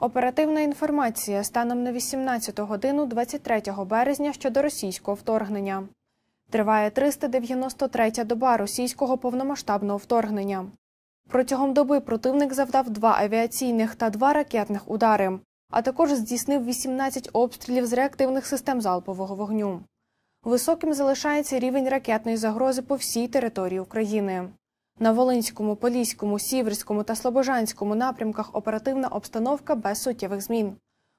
Оперативна інформація станом на 18 годину 23 березня щодо російського вторгнення. Триває 393-я доба російського повномасштабного вторгнення. Протягом доби противник завдав два авіаційних та два ракетних удари, а також здійснив 18 обстрілів з реактивних систем залпового вогню. Високим залишається рівень ракетної загрози по всій території України. На Волинському, Поліському, Сіверському та Слобожанському напрямках оперативна обстановка без суттєвих змін.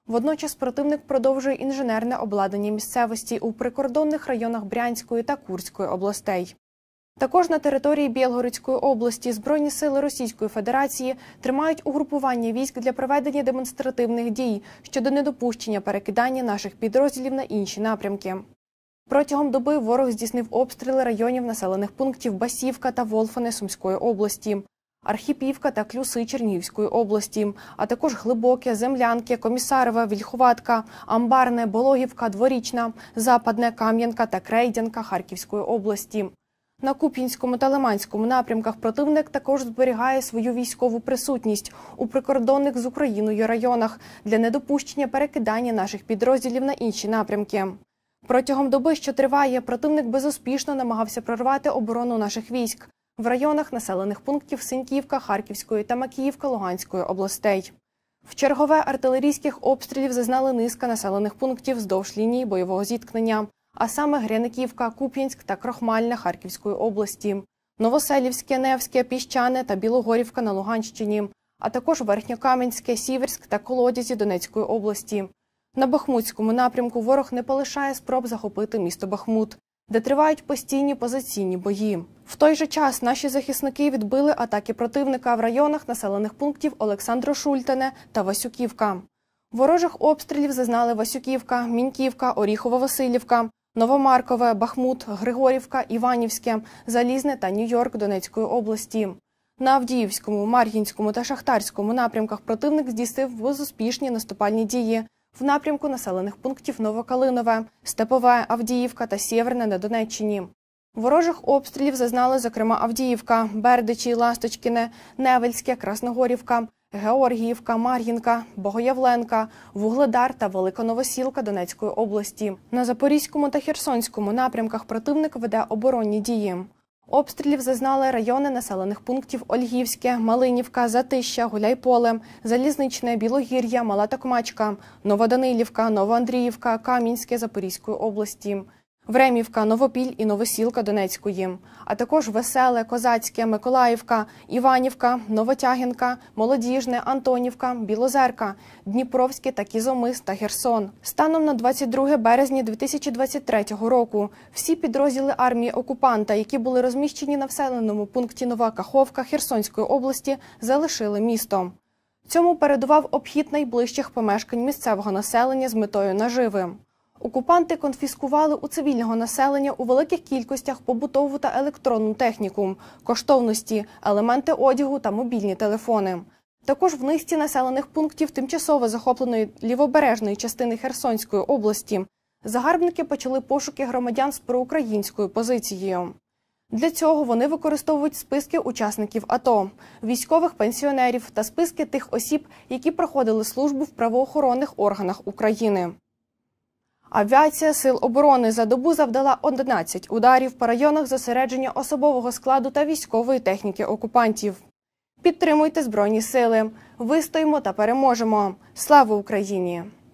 Водночас противник продовжує інженерне обладнання місцевості у прикордонних районах Брянської та Курської областей. Також на території Білгородської області Збройні сили Російської Федерації тримають угрупування військ для проведення демонстративних дій щодо недопущення перекидання наших підрозділів на інші напрямки. Протягом доби ворог здійснив обстріли районів населених пунктів Басівка та Волфане Сумської області, Архіпівка та Клюси Чернігівської області, а також Глибоке, Землянки, Комісарова, Вільховатка, Амбарне, Бологівка, Дворічна, Западне, Кам'янка та Крейдянка Харківської області. На Куп'янському та Лиманському напрямках противник також зберігає свою військову присутність у прикордонних з Україною районах для недопущення перекидання наших підрозділів на інші напрямки. Протягом доби, що триває, противник безуспішно намагався прорвати оборону наших військ в районах населених пунктів Синьківка, Харківської та Макіївка Луганської областей. В чергове артилерійських обстрілів зазнали низка населених пунктів вздовж лінії бойового зіткнення, а саме Гряниківка, Куп'янськ та Крохмальна Харківської області, Новоселівське, Невське, Піщане та Білогорівка на Луганщині, а також Верхньокам'янське, Сіверськ та Колодязі Донецької області. На Бахмутському напрямку ворог не полишає спроб захопити місто Бахмут, де тривають постійні позиційні бої. В той же час наші захисники відбили атаки противника в районах населених пунктів Олександро Шультене та Васюківка. Ворожих обстрілів зазнали Васюківка, Міньківка, Оріхово-Василівка, Новомаркове, Бахмут, Григорівка, Іванівське, Залізне та Нью-Йорк Донецької області. На Авдіївському, Мар'їнському та Шахтарському напрямках противник здійснив безуспішні наступальні дії в напрямку населених пунктів Новокалинове, Степове, Авдіївка та Сєверне на Донеччині. Ворожих обстрілів зазнали, зокрема, Авдіївка, Бердичі, Ласточкіне, Невельське, Красногорівка, Георгіївка, Мар'їнка, Богоявленка, Вугледар та Великоновосілка Донецької області. На Запорізькому та Херсонському напрямках противник веде оборонні дії. Обстрілів зазнали райони населених пунктів Ольгівське, Малинівка, Затища, Гуляйполе, Залізничне, Білогір'я, Мала Токмачка, Новоданилівка, Новоандріївка, Кам'янське Запорізької області. Времівка, Новопіль і Новосілка Донецької, а також Веселе, Козацьке, Миколаївка, Іванівка, Новотягінка, Молодіжне, Антонівка, Білозерка, Дніпровське та Кізомис та Херсон. Станом на 22 березня 2023 року всі підрозділи армії окупанта, які були розміщені на вселеному пункті Нова Каховка Херсонської області, залишили місто. Цьому передував обхід найближчих помешкань місцевого населення з метою наживи. Окупанти конфіскували у цивільного населення у великих кількостях побутову та електронну техніку, коштовності, елементи одягу та мобільні телефони. Також в низці населених пунктів тимчасово захопленої лівобережної частини Херсонської області загарбники почали пошуки громадян з проукраїнською позицією. Для цього вони використовують списки учасників АТО, військових пенсіонерів та списки тих осіб, які проходили службу в правоохоронних органах України. Авіація сил оборони за добу завдала 11 ударів по районах зосередження особового складу та військової техніки окупантів. Підтримуйте збройні сили, вистоїмо та переможемо. Слава Україні!